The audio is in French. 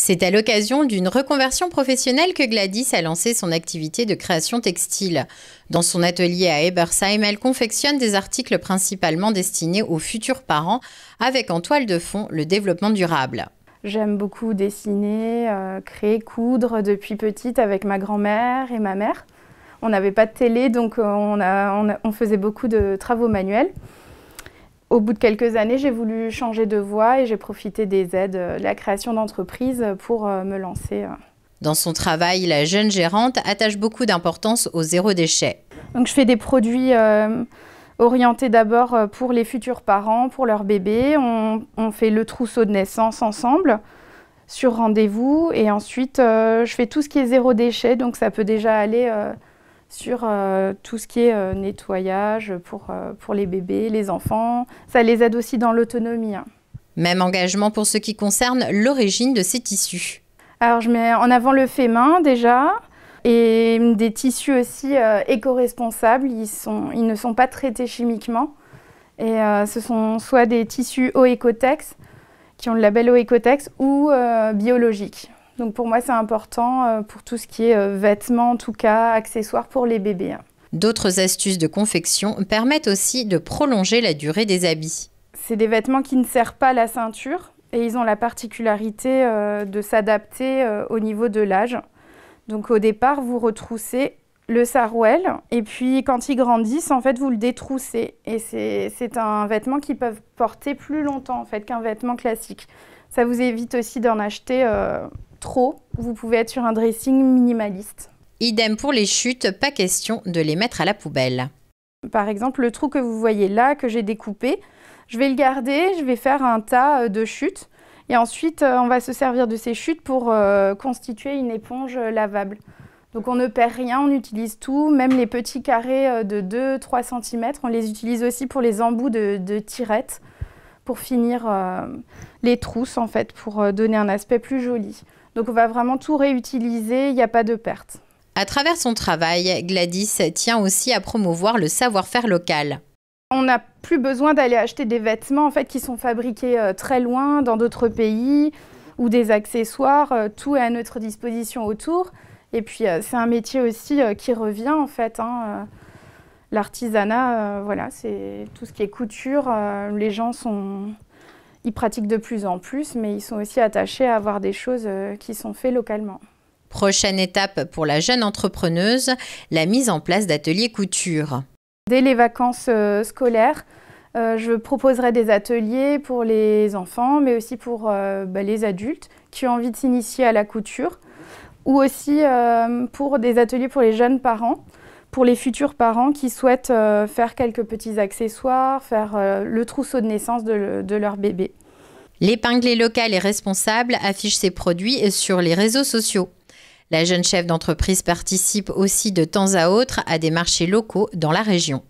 C'est à l'occasion d'une reconversion professionnelle que Gladys a lancé son activité de création textile. Dans son atelier à Ebersheim, elle confectionne des articles principalement destinés aux futurs parents, avec en toile de fond le développement durable. J'aime beaucoup dessiner, euh, créer, coudre depuis petite avec ma grand-mère et ma mère. On n'avait pas de télé, donc euh, on faisait beaucoup de travaux manuels au bout de quelques années, j'ai voulu changer de voie et j'ai profité des aides, euh, la création d'entreprises pour euh, me lancer. Euh. Dans son travail, la jeune gérante attache beaucoup d'importance au zéro déchet. Donc je fais des produits orientés d'abord pour les futurs parents, pour leurs bébés. On, fait le trousseau de naissance ensemble sur rendez-vous et ensuite je fais tout ce qui est zéro déchet. Donc ça peut déjà aller sur euh, tout ce qui est euh, nettoyage pour, euh, pour les bébés, les enfants. Ça les aide aussi dans l'autonomie. Hein. Même engagement pour ce qui concerne l'origine de ces tissus. Alors je mets en avant le fait main déjà et des tissus aussi éco-responsables. Ils, sont, ils ne sont pas traités chimiquement et ce sont soit des tissus Oecotex écotex qui ont le label Oecotex écotex ou biologiques. Donc pour moi, c'est important euh, pour tout ce qui est euh, vêtements, en tout cas, accessoires pour les bébés. Hein. D'autres astuces de confection permettent aussi de prolonger la durée des habits. C'est des vêtements qui ne serrent pas la ceinture et ils ont la particularité euh, de s'adapter au niveau de l'âge. Donc au départ, vous retroussez le sarouel. Et puis quand ils grandissent, en fait, vous le détroussez. Et c'est un vêtement qu'ils peuvent porter plus longtemps en fait qu'un vêtement classique. Ça vous évite aussi d'en acheter euh, trop. Vous pouvez être sur un dressing minimaliste. Idem pour les chutes, pas question de les mettre à la poubelle. Par exemple, le trou que vous voyez là, que j'ai découpé, je vais le garder, je vais faire un tas euh, de chutes. Et ensuite, euh, on va se servir de ces chutes pour constituer une éponge lavable. Donc on ne perd rien, on utilise tout, même les petits carrés euh, de 2-3 cm, on les utilise aussi pour les embouts de, tirettes, pour finir euh, les trousses en fait, pour euh, donner un aspect plus joli. Donc on va vraiment tout réutiliser, il n'y a pas de perte. À travers son travail, Gladys tient aussi à promouvoir le savoir-faire local. On n'a plus besoin d'aller acheter des vêtements en fait qui sont fabriqués très loin dans d'autres pays ou des accessoires, tout est à notre disposition autour. Et puis euh, c'est un métier aussi euh, qui revient en fait. Hein, euh, l'artisanat, voilà, c'est tout ce qui est couture. les gens sont, ils pratiquent de plus en plus, mais ils sont aussi attachés à avoir des choses qui sont faites localement. Prochaine étape pour la jeune entrepreneuse, la mise en place d'ateliers couture. Dès les vacances scolaires, je proposerai des ateliers pour les enfants, mais aussi pour bah, les adultes qui ont envie de s'initier à la couture ou aussi euh, pour des ateliers pour les jeunes parents, pour les futurs parents qui souhaitent euh, faire quelques petits accessoires, faire euh, le trousseau de naissance de, leur bébé. L'épinglé local et responsable affiche ses produits sur les réseaux sociaux. La jeune chef d'entreprise participe aussi de temps à autre à des marchés locaux dans la région.